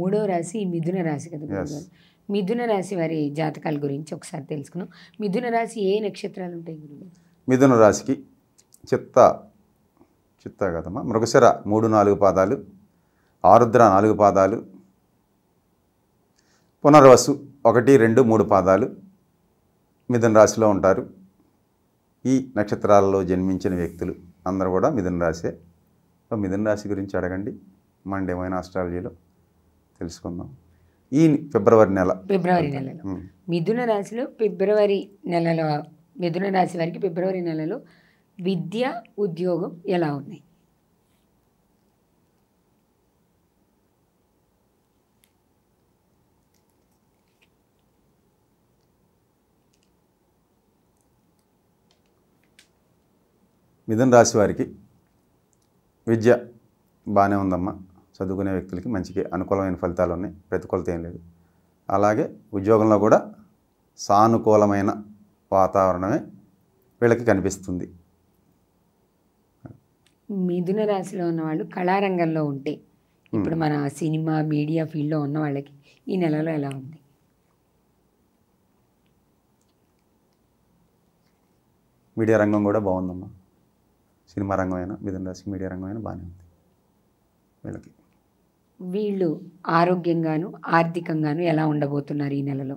మూడో రాశి మిథున రాశి కదా మిథున రాశి వారి జాతకాల గురించి ఒకసారి తెలుసుకున్నాం మిథున రాశి ఏ నక్షత్రాలు ఉంటాయి గురువు మిథున రాశికి చిత్త చిత్త కదమ్మా మృగశర మూడు నాలుగు పాదాలు ఆరుద్ర నాలుగు పాదాలు పునర్వసు ఒకటి రెండు మూడు పాదాలు మిథున రాశిలో ఉంటారు ఈ నక్షత్రాలలో జన్మించిన వ్యక్తులు అందరూ కూడా మిథున రాశే మిథున రాశి గురించి అడగండి మండేమైన ఆస్ట్రాలజీలో తెలుసుకుందాం ఈ ఫిబ్రవరి నెల ఫిబ్రవరి నెలలో మిథున రాశిలో ఫిబ్రవరి నెలలో మిథున రాశి వారికి ఫిబ్రవరి నెలలో విద్య ఉద్యోగం ఎలా ఉన్నాయి మిథున రాశి వారికి విద్య బాగానే ఉందమ్మా చదువుకునే వ్యక్తులకి మంచికి అనుకూలమైన ఫలితాలు ఉన్నాయి ప్రతికూలత ఏం లేదు అలాగే ఉద్యోగంలో కూడా సానుకూలమైన వాతావరణమే వీళ్ళకి కనిపిస్తుంది మిథున రాశిలో ఉన్నవాళ్ళు కళారంగంలో ఉంటే ఇప్పుడు మన సినిమా మీడియా ఫీల్డ్లో ఉన్న వాళ్ళకి ఈ నెలలో ఎలా ఉంది మీడియా రంగం కూడా బాగుందమ్మా సినిమా రంగం అయినా మిథున రాశి మీడియా రంగం అయినా బాగానే ఉంది వీళ్ళకి వీళ్ళు ఆరోగ్యంగాను ఆర్థికంగాను ఎలా ఉండబోతున్నారు ఈ నెలలో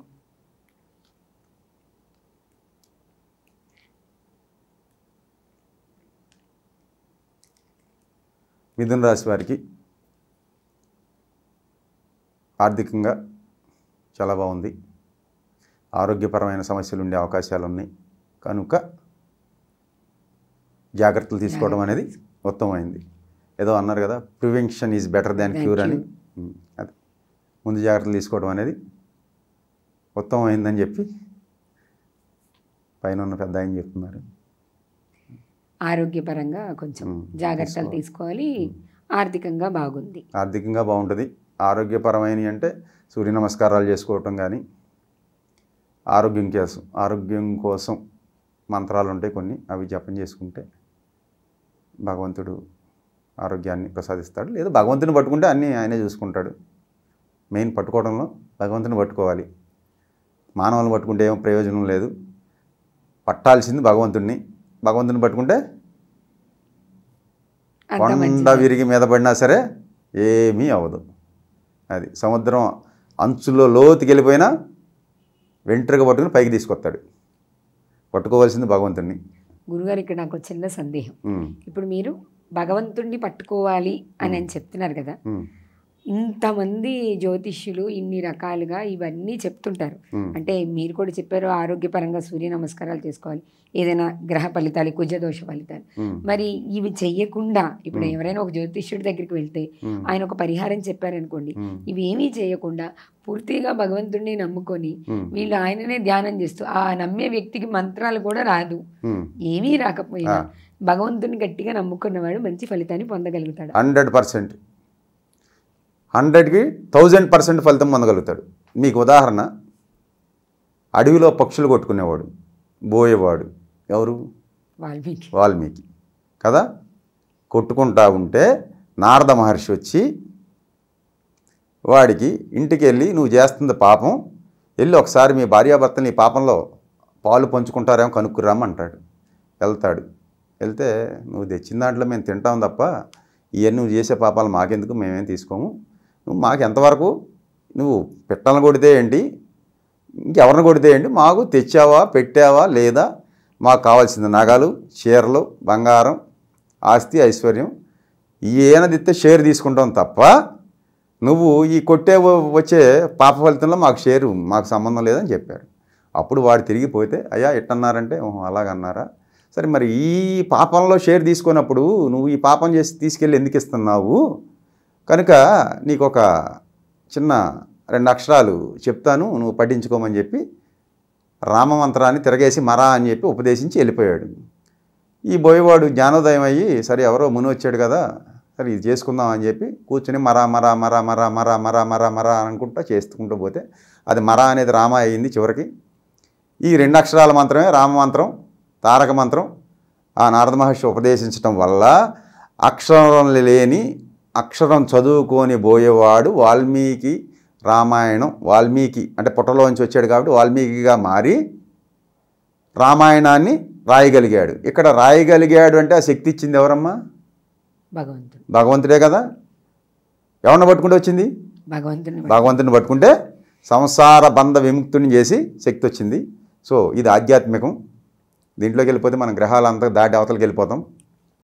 మిథున రాశి వారికి ఆర్థికంగా చాలా బాగుంది ఆరోగ్యపరమైన సమస్యలు ఉండే అవకాశాలు ఉన్నాయి కనుక జాగ్రత్తలు తీసుకోవడం అనేది ఉత్తమమైంది ఏదో అన్నారు కదా prevention is better than cure అని అదే ముందు జాగ్రత్తలు తీసుకోవడం అనేది ఉత్తమం అయిందని చెప్పి పైన ఉన్న పెద్ద ఆయన చెప్తున్నారు ఆరోగ్యపరంగా కొంచెం జాగ్రత్తలు తీసుకోవాలి ఆర్థికంగా బాగుంది ఆర్థికంగా బాగుంటుంది ఆరోగ్యపరమైన అంటే సూర్య నమస్కారాలు చేసుకోవటం కానీ ఆరోగ్యం కోసం ఆరోగ్యం కోసం మంత్రాలు ఉంటాయి కొన్ని అవి జపం చేసుకుంటే భగవంతుడు ఆరోగ్యాన్ని ప్రసాదిస్తాడు లేదా భగవంతుని పట్టుకుంటే అన్నీ ఆయనే చూసుకుంటాడు మెయిన్ పట్టుకోవడంలో భగవంతుని పట్టుకోవాలి మానవులను పట్టుకుంటే ఏం ప్రయోజనం లేదు పట్టాల్సింది భగవంతుడిని భగవంతుని పట్టుకుంటే కొండ విరిగి మీద పడినా సరే ఏమీ అవ్వదు అది సముద్రం అంచులో లోతుకి వెళ్ళిపోయినా వెంట్రుగా పట్టుకుని పైకి తీసుకొస్తాడు పట్టుకోవాల్సింది భగవంతుడిని గురుగారు ఇక్కడ నాకు చిన్న సందేహం ఇప్పుడు మీరు భగవంతుణ్ణి పట్టుకోవాలి అని అని చెప్తున్నారు కదా ఇంతమంది జ్యోతిష్యులు ఇన్ని రకాలుగా ఇవన్నీ చెప్తుంటారు అంటే మీరు కూడా చెప్పారు ఆరోగ్యపరంగా సూర్య నమస్కారాలు చేసుకోవాలి ఏదైనా గ్రహ ఫలితాలు కుజదోష ఫలితాలు మరి ఇవి చెయ్యకుండా ఇప్పుడు ఎవరైనా ఒక జ్యోతిష్యుడి దగ్గరికి వెళ్తే ఆయన ఒక పరిహారం చెప్పారనుకోండి ఇవి ఏమీ చేయకుండా పూర్తిగా భగవంతుడిని నమ్ముకొని వీళ్ళు ఆయననే ధ్యానం చేస్తూ ఆ నమ్మే వ్యక్తికి మంత్రాలు కూడా రాదు ఏమీ రాకపోయినా భగవంతుని గట్టిగా నమ్ముకున్నవాడు మంచి ఫలితాన్ని పొందగలుగుతాడు హండ్రెడ్ పర్సెంట్ హండ్రెడ్కి థౌజండ్ పర్సెంట్ ఫలితం పొందగలుగుతాడు మీకు ఉదాహరణ అడవిలో పక్షులు కొట్టుకునేవాడు బోయేవాడు ఎవరు వాల్మీకి వాల్మీకి కదా కొట్టుకుంటా ఉంటే నారద మహర్షి వచ్చి వాడికి ఇంటికి వెళ్ళి నువ్వు చేస్తుంది పాపం వెళ్ళి ఒకసారి మీ భార్యాభర్తని పాపంలో పాలు పంచుకుంటారేమో కనుక్కురామంటాడు వెళ్తాడు వెళ్తే నువ్వు తెచ్చిన దాంట్లో మేము తింటాం తప్ప ఇవన్నీ నువ్వు చేసే పాపాలు మాకెందుకు మేమేం తీసుకోము నువ్వు మాకు ఎంతవరకు నువ్వు పెట్టాలని కొడితే ఏంటి ఇంకెవరిని కొడితే ఏంటి మాకు తెచ్చావా పెట్టావా లేదా మాకు కావాల్సిన నగలు చీరలు బంగారం ఆస్తి ఐశ్వర్యం ఏనదిస్తే షేర్ తీసుకుంటాం తప్ప నువ్వు ఈ కొట్టే వచ్చే పాప ఫలితంలో మాకు షేరు మాకు సంబంధం లేదని చెప్పాడు అప్పుడు వాడు తిరిగిపోతే అయ్యా ఎట్టన్నారంటే అలాగన్నారా సరే మరి ఈ పాపంలో షేర్ తీసుకున్నప్పుడు నువ్వు ఈ పాపం చేసి తీసుకెళ్ళి ఎందుకు ఇస్తున్నావు కనుక నీకు ఒక చిన్న రెండు అక్షరాలు చెప్తాను నువ్వు పట్టించుకోమని చెప్పి రామమంత్రాన్ని తిరగేసి మరా అని చెప్పి ఉపదేశించి వెళ్ళిపోయాడు ఈ బోయవాడు జ్ఞానోదయం అయ్యి సరే ఎవరో ముని వచ్చాడు కదా సరే ఇది చేసుకుందాం అని చెప్పి కూర్చుని మరా మరా మరా మరా మరా మరా మరా మరా అనుకుంటా చేసుకుంటూ పోతే అది మరా అనేది రామ అయ్యింది చివరికి ఈ రెండు అక్షరాల మంత్రమే రామ మంత్రం తారక మంత్రం ఆ నారద మహర్షి ఉపదేశించటం వల్ల అక్షరం లేని అక్షరం చదువుకొని పోయేవాడు వాల్మీకి రామాయణం వాల్మీకి అంటే పుట్టలోంచి వచ్చాడు కాబట్టి వాల్మీకిగా మారి రామాయణాన్ని రాయగలిగాడు ఇక్కడ రాయగలిగాడు అంటే ఆ శక్తి ఇచ్చింది ఎవరమ్మా భగవంతుడు భగవంతుడే కదా ఎవరిని పట్టుకుంటే వచ్చింది భగవంతుని భగవంతుని పట్టుకుంటే సంసార బంధ విముక్తుని చేసి శక్తి వచ్చింది సో ఇది ఆధ్యాత్మికం దీంట్లోకి వెళ్ళిపోతే మనం గ్రహాలంతా దాటి అవతలకి వెళ్ళిపోతాం